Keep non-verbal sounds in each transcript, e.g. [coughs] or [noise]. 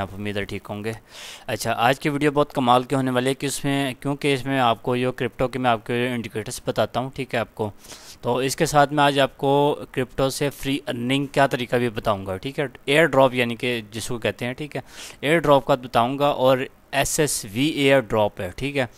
आप उम्मीद है ठीक होंगे अच्छा आज की वीडियो बहुत कमाल के होने वाली है कि इसमें क्योंकि इसमें आपको ये क्रिप्टो के मैं आपके इंडिकेटर्स बताता हूँ ठीक है आपको तो इसके साथ मैं आज आपको क्रिप्टो से फ्री अर्निंग क्या तरीका भी बताऊँगा ठीक है एयर ड्रॉप यानी कि जिसको कहते हैं ठीक है एयर ड्रॉप का बताऊँगा और S S V airdrop है ठीक है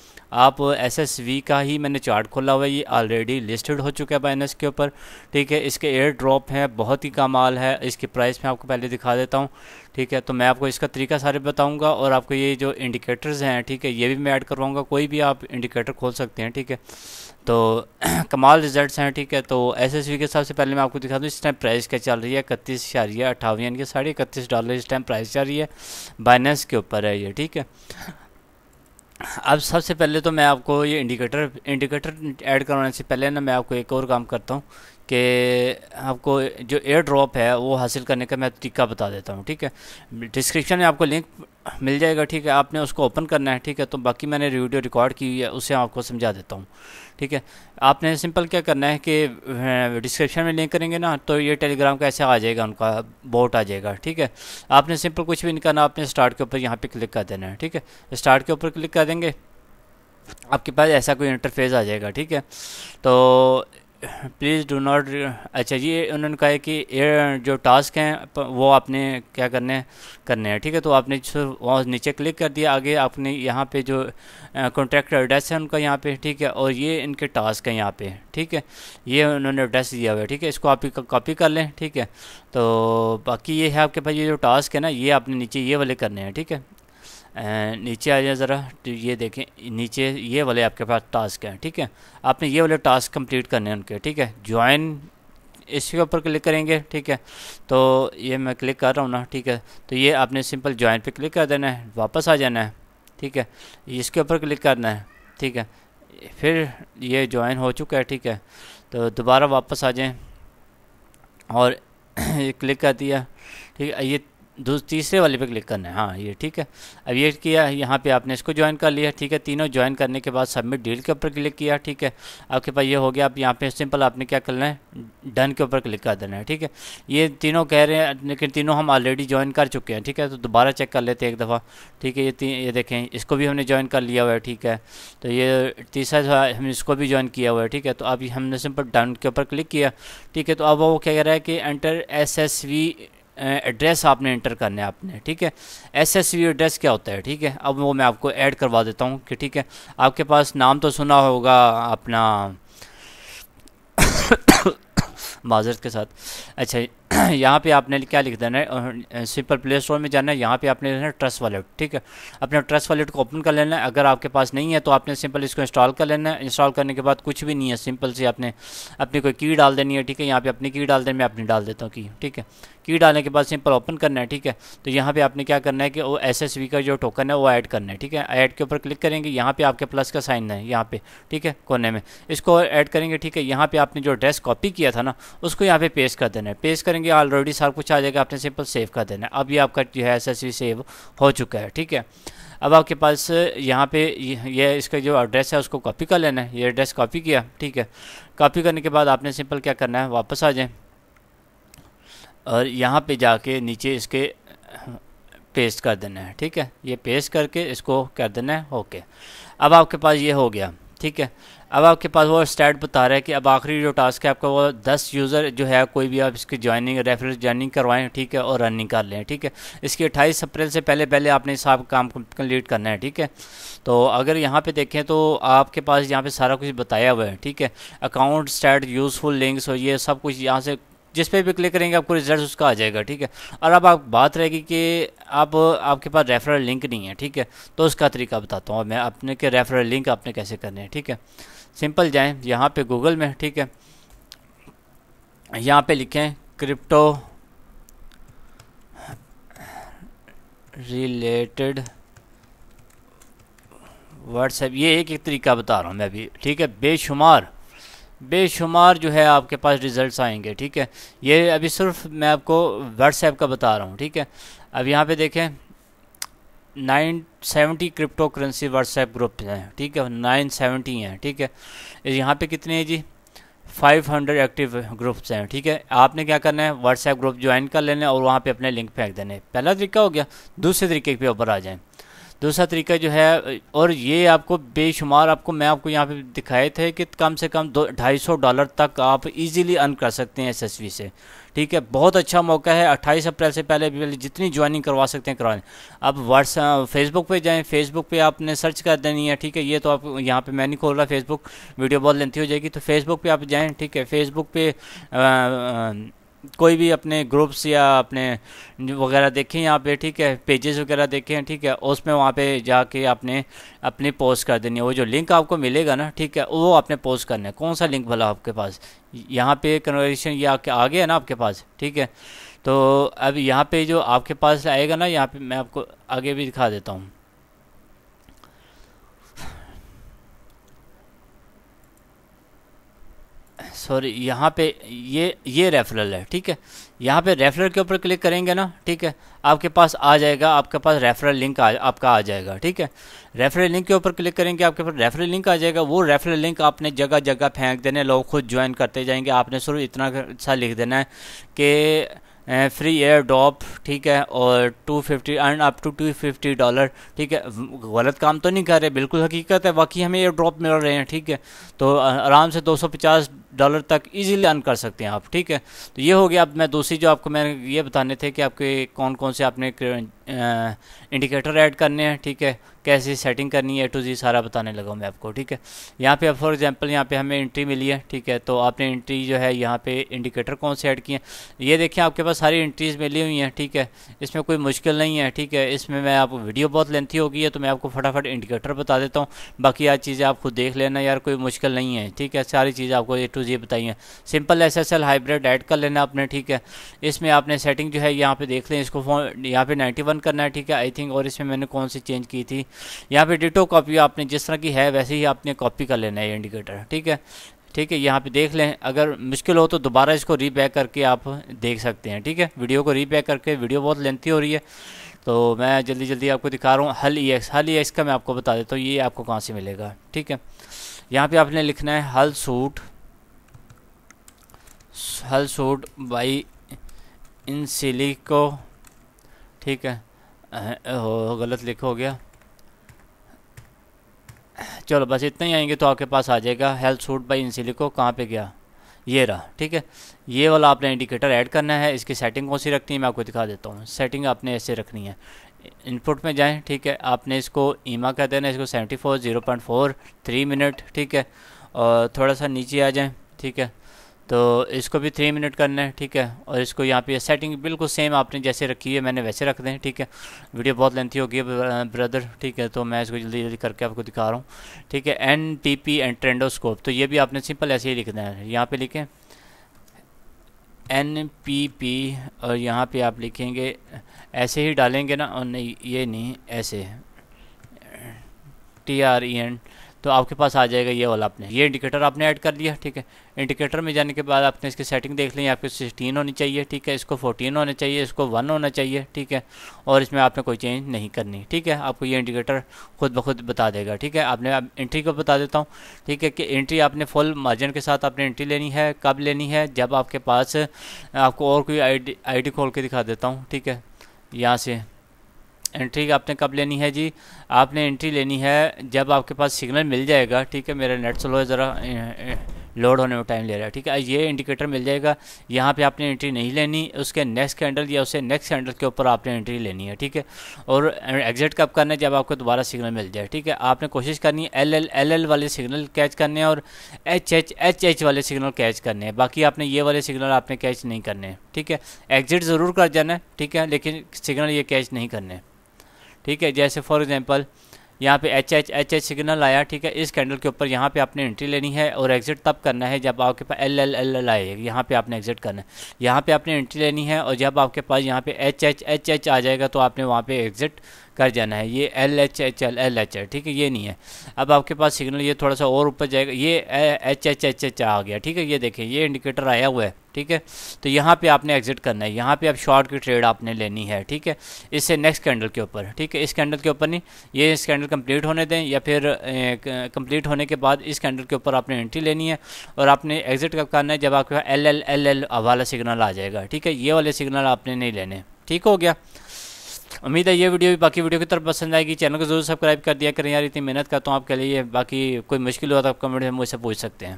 आप एस एस वी का ही मैंने चार्ट खोला हुआ है ये ऑलरेडी लिस्टेड हो चुका है बाइनस के ऊपर ठीक है इसके एयर ड्रॉप हैं बहुत ही कमाल है इसकी प्राइस मैं आपको पहले दिखा देता हूँ ठीक है तो मैं आपको इसका तरीका सारे बताऊँगा और आपको ये जो इंडिकेटर्स हैं ठीक है ये भी मैं ऐड करवाऊँगा कोई भी आप इंडिकेटर खोल सकते हैं ठीक है तो [clears throat] कमाल रिजल्ट्स हैं ठीक है तो वी के हिसाब से पहले मैं आपको दिखा दूँ इस टाइम प्राइस क्या चल रही है इकतीस इशारिया अठावन यानी कि साढ़े इकतीस डॉलर इस टाइम प्राइस चल रही है बाइनेंस के ऊपर है ये ठीक है अब सबसे पहले तो मैं आपको ये इंडिकेटर इंडिकेटर ऐड करवाने से पहले ना मैं आपको एक और काम करता हूँ कि आपको जो एयर ड्रॉप है वो हासिल करने का मैं तरीका बता देता हूँ ठीक है डिस्क्रिप्शन में आपको लिंक मिल जाएगा ठीक है आपने उसको ओपन करना है ठीक है तो बाकी मैंने वीडियो रिकॉर्ड की है उसे आपको समझा देता हूँ ठीक है आपने सिंपल क्या करना है कि डिस्क्रिप्शन में लिंक करेंगे ना तो ये टेलीग्राम का ऐसे आ जाएगा उनका बोट आ जाएगा ठीक है आपने सिंपल कुछ भी नहीं करना आपने स्टार्ट के ऊपर यहाँ पर क्लिक कर देना है ठीक है स्टार्ट के ऊपर क्लिक कर देंगे आपके पास ऐसा कोई इंटरफेस आ जाएगा ठीक है तो प्लीज़ डू नॉट अच्छा ये उन्होंने कहा है कि ये जो टास्क हैं वो आपने क्या करने करने हैं ठीक है तो आपने वहाँ नीचे क्लिक कर दिया आगे आपने यहाँ पे जो कॉन्ट्रैक्टर एड्रेस है उनका यहाँ पे ठीक है और ये इनके टास्क हैं यहाँ पे ठीक है ये उन्होंने एड्रेस दिया हुआ है ठीक है इसको आप कॉपी कर लें ठीक है तो बाकी ये है आपके पास ये जो टास्क है ना ये आपने नीचे ये वाले करने हैं ठीक है अं, नीचे आ जाए ज़रा तो ये देखें नीचे ये वाले आपके पास टास्क हैं ठीक है आपने ये वाले टास्क कंप्लीट करने हैं उनके ठीक है ज्वाइन इसके ऊपर क्लिक करेंगे ठीक है तो ये मैं क्लिक कर रहा हूँ ना ठीक है तो ये आपने सिंपल ज्वाइन पे क्लिक कर देना है वापस आ जाना है ठीक है इसके ऊपर क्लिक करना है ठीक है फिर ये ज्वाइन हो चुका है ठीक है तो दोबारा वापस आ जाएँ और [clears throat] ये क्लिक कर दिया ठीक है ये तीसरे वाले पे क्लिक करना है हाँ ये ठीक है अब ये किया यहाँ पे आपने इसको ज्वाइन कर लिया ठीक है तीनों ज्वाइन करने के बाद सबमिट डील के ऊपर क्लिक किया ठीक है आपके पास ये हो गया आप यहाँ पे सिंपल आपने क्या करना है डन के ऊपर क्लिक कर देना है ठीक है ये तीनों कह रहे हैं लेकिन तीनों हम ऑलरेडी ज्वाइन कर चुके हैं ठीक है तो दोबारा चेक कर लेते हैं एक दफ़ा ठीक है ये ये देखें इसको भी हमने ज्वाइन कर लिया हुआ है ठीक है तो ये तीसरा हमने इसको भी ज्वाइन किया हुआ है ठीक है तो अब हमने सिंपल डन के ऊपर क्लिक किया ठीक है तो अब वो क्या कह रहा है कि enter S S V address आपने इंटर करना है आपने ठीक है एस एस वी एड्रेस क्या होता है ठीक है अब वो मैं आपको ऐड करवा देता हूँ कि ठीक है आपके पास नाम तो सुना होगा अपना [coughs] माजरत के साथ अच्छा [clears throat] यहाँ पे आपने क्या लिख देना है सिंपल प्ले स्टोर में जाना है यहाँ पे आपने लिखना है ट्रस्ट वॉलेट ठीक है अपने ट्रस्ट वॉलेट को ओपन कर लेना है अगर आपके पास नहीं है तो आपने सिंपल इसको इंस्टॉल कर लेना है इंस्टॉल करने के बाद कुछ भी नहीं है सिंपल से आपने अपनी कोई की डाल देनी है ठीक है यहाँ पर अपनी की डाल देना मैं अपनी डाल देता हूँ की ठीक है की डालने के बाद सिंपल ओपन करना है ठीक है तो यहाँ पे आपने क्या करना है कि वो एस का जो टोकन है वो ऐड करना है ठीक है ऐड के ऊपर क्लिक करेंगे यहाँ पे आपके प्लस का साइन है यहाँ पे ठीक है कोने में इसको ऐड करेंगे ठीक है यहाँ पे आपने जो ड्रेस कॉपी किया था ना उसको यहाँ पे पेस्ट कर देना है पेस्ट करेंगे करेंगे ऑलरेडी सब कुछ आ जाएगा आपने सिंपल सेव कर देना है अभी आपका जो है एस सेव हो चुका है ठीक है अब आपके पास यहाँ पे ये इसका जो एड्रेस है उसको कॉपी कर लेना है ये एड्रेस कॉपी किया ठीक है कॉपी करने के बाद आपने सिंपल क्या करना है वापस आ जाएँ और यहाँ पे जाके नीचे इसके पेस्ट कर देना है ठीक है ये पेस्ट करके इसको कर देना है ओके अब आपके पास ये हो गया ठीक है अब आपके पास वो स्टैट बता रहा है कि अब आखिरी जो टास्क है आपका वो दस यूज़र जो है कोई भी आप इसकी ज्वाइनिंग रेफर ज्वाइनिंग करवाएं ठीक है और रनिंग कर लें ठीक है इसकी अट्ठाईस अप्रैल से पहले पहले आपने साफ काम कंप्लीट करना है ठीक है तो अगर यहाँ पे देखें तो आपके पास यहाँ पे सारा कुछ बताया हुआ है ठीक है अकाउंट स्टैट यूज़फुल लिंक्स और ये सब कुछ यहाँ से जिस पे भी क्लिक करेंगे आपको रिजल्ट उसका आ जाएगा ठीक है और अब आप बात रहेगी कि आप आपके पास रेफरल लिंक नहीं है ठीक है तो उसका तरीका बताता हूँ मैं अपने के रेफरल लिंक आपने कैसे करने हैं ठीक है सिंपल जाएं यहाँ पे गूगल में ठीक है यहाँ पे लिखें क्रिप्टो रिलेटेड व्हाट्सएप ये एक एक तरीका बता रहा हूँ मैं अभी ठीक है बेशुमार बेशुमार जो है आपके पास रिज़ल्ट आएंगे ठीक है ये अभी सिर्फ मैं आपको व्हाट्सएप का बता रहा हूँ ठीक है अब यहाँ पे देखें nine seventy cryptocurrency WhatsApp group हैं ठीक है नाइन सेवेंटी हैं ठीक है यहाँ पे कितने हैं जी फाइव हंड्रेड एक्टिव ग्रुप्स हैं ठीक है आपने क्या करना है व्हाट्सएप ग्रुप ज्वाइन कर लेने और वहाँ पे अपने लिंक फेंक देने पहला तरीका हो गया दूसरे तरीके पे ऊपर आ जाएँ दूसरा तरीका जो है और ये आपको बेशुमार आपको मैं आपको यहाँ पे दिखाए थे कि कम से कम दो ढाई सौ डॉलर तक आप इजीली अर्न कर सकते हैं एसएसबी से ठीक है बहुत अच्छा मौका है 28 अप्रैल से पहले पहले जितनी ज्वाइनिंग करवा सकते हैं करवाएं आप व्हाट्स फेसबुक पे जाएं फेसबुक पे आपने सर्च कर देनी है ठीक है ये तो आप यहाँ पे मैं नहीं खोल रहा फेसबुक वीडियो बहुत लेंथी हो जाएगी तो फेसबुक पे आप जाएं ठीक है फेसबुक पे आ, आ, कोई भी अपने ग्रुप्स या अपने वगैरह देखें यहाँ पे ठीक है पेजेस वगैरह देखें ठीक है उसमें वहाँ पे जाके आपने अपनी पोस्ट कर देनी है वो जो लिंक आपको मिलेगा ना ठीक है वो आपने पोस्ट करना है कौन सा लिंक भला आपके पास यहाँ पे कन्वर्सेशन ये आके आ गया ना आपके पास ठीक है तो अब यहाँ पे जो आपके पास आएगा ना यहाँ पे मैं आपको आगे भी दिखा देता हूँ सॉरी यहाँ पे ये ये रेफरल है ठीक है यहाँ पे रेफरल के ऊपर क्लिक करेंगे ना ठीक है आपके पास आ जाएगा आपके पास रेफरल लिंक आ, आपका आ जाएगा ठीक है रेफरल लिंक के ऊपर क्लिक करेंगे आपके पास रेफरल लिंक आ जाएगा वो रेफरल लिंक आपने जगह जगह फेंक देने लोग खुद ज्वाइन करते जाएंगे आपने सिर्फ इतना सा लिख देना है कि फ्री एयर ड्रॉप ठीक है और 250 earn up to two fifty dollar ठीक है गलत काम तो नहीं कर रहे बिल्कुल हकीकत है बाकी हमें एयर ड्रॉप मिल रहे हैं ठीक है तो आराम से 250 डॉलर तक इजीली अर्न कर सकते हैं आप ठीक है तो ये हो गया अब मैं दूसरी जो आपको मैंने ये बताने थे कि आपके कौन कौन से आपने इंडिकेटर ऐड करने हैं ठीक है कैसे सेटिंग करनी है ए टू जी सारा बताने लगा हूँ मैं आपको ठीक है यहाँ पे अब फॉर एग्जांपल यहाँ पे हमें एंट्री मिली है ठीक है तो आपने एंट्री जो है यहाँ पे इंडिकेटर कौन से ऐड किए हैं ये देखिए आपके पास सारी एंट्रीज मिली हुई हैं ठीक है इसमें कोई मुश्किल नहीं है ठीक है इसमें मैं आपको वीडियो बहुत लेंथी होगी है तो मैं आपको फटाफट इंडिकेटर बता देता हूँ बाकी यार चीज़ें आप खुद देख लेना यार कोई मुश्किल नहीं है ठीक है सारी चीज़ आपको ए टू वीडियोज़ ये बताई हैं सिंपल एसएसएल हाइब्रिड ऐड कर लेना आपने ठीक है इसमें आपने सेटिंग जो है यहाँ पे देख लें इसको फोन यहाँ पे 91 करना है ठीक है आई थिंक और इसमें मैंने कौन सी चेंज की थी यहाँ पे डिटो कॉपी आपने जिस तरह की है वैसे ही आपने कॉपी कर लेना है इंडिकेटर ठीक है ठीक है यहाँ पे देख लें अगर मुश्किल हो तो दोबारा इसको रीपैक करके आप देख सकते हैं ठीक है वीडियो को रीपैक करके वीडियो बहुत लेंथी हो रही है तो मैं जल्दी जल्दी आपको दिखा रहा हूँ हल ई एक्स हल ई एक्स का मैं आपको बता देता हूँ ये आपको कहाँ से मिलेगा ठीक है यहाँ पे आपने लिखना है हल सूट हल सूट बाई इन सिलिको ठीक है हो गलत लिख हो गया चलो बस इतना ही आएंगे तो आपके पास आ जाएगा health suite by in silico कहाँ पे गया ये रहा ठीक है ये वाला आपने इंडिकेटर ऐड करना है इसकी सेटिंग कौन सी रखनी है मैं आपको दिखा देता हूँ सेटिंग आपने ऐसे रखनी है इनपुट में जाएं ठीक है आपने इसको ईमा कर देना इसको seventy four zero point four three minute ठीक है और थोड़ा सा नीचे आ जाएँ ठीक है तो इसको भी थ्री मिनट करना है ठीक है और इसको यहाँ पे सेटिंग बिल्कुल सेम आपने जैसे रखी है मैंने वैसे रख दें ठीक है वीडियो बहुत लेंथी होगी ब्रदर ठीक है तो मैं इसको जल्दी जल्दी करके आपको दिखा रहा हूँ ठीक है N T P and Trendoscope तो ये भी आपने सिंपल ऐसे ही लिखना है यहाँ पर लिखें एन पी पी और यहाँ पर आप लिखेंगे ऐसे ही डालेंगे ना और नहीं ये नहीं ऐसे टी आर ई एन तो आपके पास आ जाएगा ये वाला आपने ये इंडिकेटर आपने ऐड कर लिया ठीक है इंडिकेटर में जाने के बाद आपने इसकी सेटिंग देख ली आपके सिक्सटीन होनी चाहिए ठीक है इसको फोर्टीन होना चाहिए इसको वन होना चाहिए ठीक है और इसमें आपने कोई चेंज नहीं करनी ठीक है आपको ये इंडिकेटर खुद ब खुद बता देगा ठीक है आपने अब इंट्री को बता देता हूँ ठीक है कि एंट्री आपने फुल मार्जिन के साथ आपने एंट्री लेनी है कब लेनी है जब आपके पास आपको और कोई आई डी खोल के दिखा देता हूँ ठीक है यहाँ से एंट्री आपने कब लेनी है जी आपने एंट्री लेनी है जब आपके पास सिग्नल मिल जाएगा ठीक है मेरा नेट स्लो है ज़रा लोड होने में टाइम ले रहा है ठीक है ये इंडिकेटर मिल जाएगा यहाँ पे आपने एंट्री नहीं लेनी उसके नेक्स्ट कैंडल या उसे नेक्स्ट कैंडल के ऊपर आपने एंट्री लेनी है ठीक है और एग्जिट कब करना है जब आपको दोबारा सिग्नल मिल जाए ठीक है आपने कोशिश करनी है एल एल एल एल वाले सिग्नल कैच करने हैं और एच एच एच एच वाले सिग्नल कैच करने हैं बाकी आपने ये वाले सिग्नल आपने कैच नहीं करने हैं ठीक है एग्जिट ज़रूर कर जाना है ठीक है लेकिन सिग्नल ये कैच नहीं करने ठीक है जैसे फॉर एग्जांपल यहाँ पे H H H H signal आया ठीक है इस कैंडल के ऊपर यहाँ पे आपने एंट्री लेनी है और एग्जिट तब करना है जब आपके पास एल एल एल एल आए यहाँ पे आपने एग्जिट करना है यहाँ पे आपने एंट्री लेनी है और जब आपके पास यहाँ पे एच एच एच एच आ जाएगा तो आपने वहाँ पे एग्जिट कर जाना है ये L H H L L H है ठीक है ये नहीं है अब आपके पास सिग्नल ये थोड़ा सा और ऊपर जाएगा ये एच एच एच एच आ गया ठीक है ये देखें ये इंडिकेटर आया हुआ है ठीक है तो यहाँ पे आपने एग्जिट करना है यहाँ पे आप शॉर्ट की ट्रेड आपने लेनी है ठीक है इससे नेक्स्ट कैंडल के ऊपर ठीक है इस कैंडल के ऊपर नहीं ये इस कैंडल कंप्लीट होने दें या फिर कंप्लीट होने के बाद इस कैंडल के ऊपर आपने एंट्री लेनी है और आपने एग्जिट कब करना है जब आपके पास एल एल एल एल वाला सिग्नल आ जाएगा ठीक है ये वाले सिग्नल आपने नहीं लेने ठीक हो गया उम्मीद है ये वीडियो भी बाकी वीडियो की तरफ पसंद आएगी चैनल को जरूर सब्सक्राइब कर दिया करें यार इतनी मेहनत करता हूँ आपके लिए बाकी कोई मुश्किल हुआ तो आप कमेंट में मुझसे पूछ सकते हैं